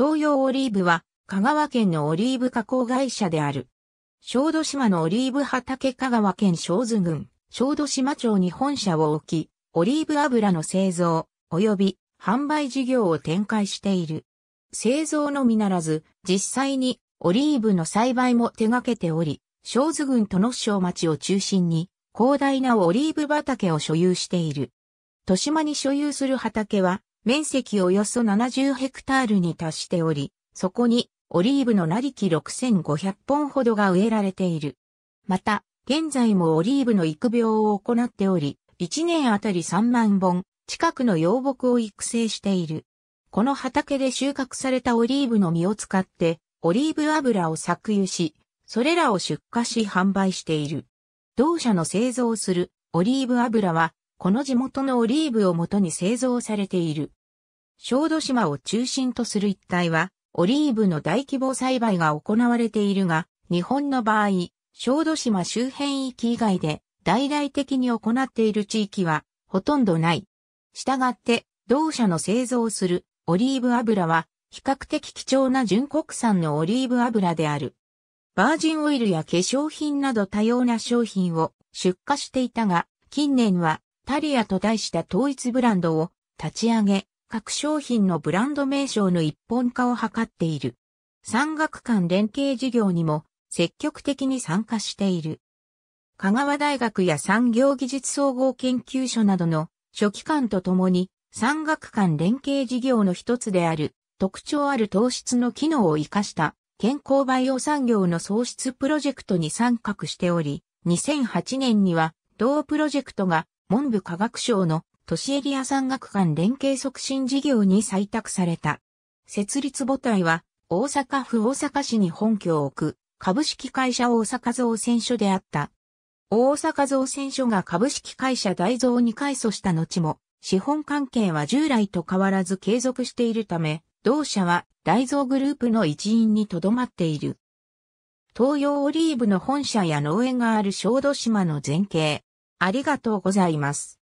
東洋オリーブは、香川県のオリーブ加工会社である。小豆島のオリーブ畑香川県小豆郡、小豆島町に本社を置き、オリーブ油の製造、及び販売事業を展開している。製造のみならず、実際にオリーブの栽培も手掛けており、小豆郡との小町を中心に、広大なオリーブ畑を所有している。豊島に所有する畑は、面積およそ70ヘクタールに達しており、そこにオリーブのなり木6500本ほどが植えられている。また、現在もオリーブの育苗を行っており、1年あたり3万本近くの養木を育成している。この畑で収穫されたオリーブの実を使って、オリーブ油を搾油し、それらを出荷し販売している。同社の製造するオリーブ油はこの地元のオリーブをもとに製造されている。小豆島を中心とする一帯は、オリーブの大規模栽培が行われているが、日本の場合、小豆島周辺域以外で、大々的に行っている地域は、ほとんどない。したがって、同社の製造するオリーブ油は、比較的貴重な純国産のオリーブ油である。バージンオイルや化粧品など多様な商品を出荷していたが、近年はタリアと題した統一ブランドを立ち上げ、各商品のブランド名称の一本化を図っている。産学館連携事業にも積極的に参加している。香川大学や産業技術総合研究所などの初期官とともに産学館連携事業の一つである特徴ある糖質の機能を活かした健康バイオ産業の創出プロジェクトに参画しており、2008年には同プロジェクトが文部科学省の都市エリア産学館連携促進事業に採択された。設立母体は大阪府大阪市に本拠を置く株式会社大阪造船所であった。大阪造船所が株式会社大蔵に改組した後も資本関係は従来と変わらず継続しているため、同社は大蔵グループの一員にとどまっている。東洋オリーブの本社や農園がある小豆島の前景、ありがとうございます。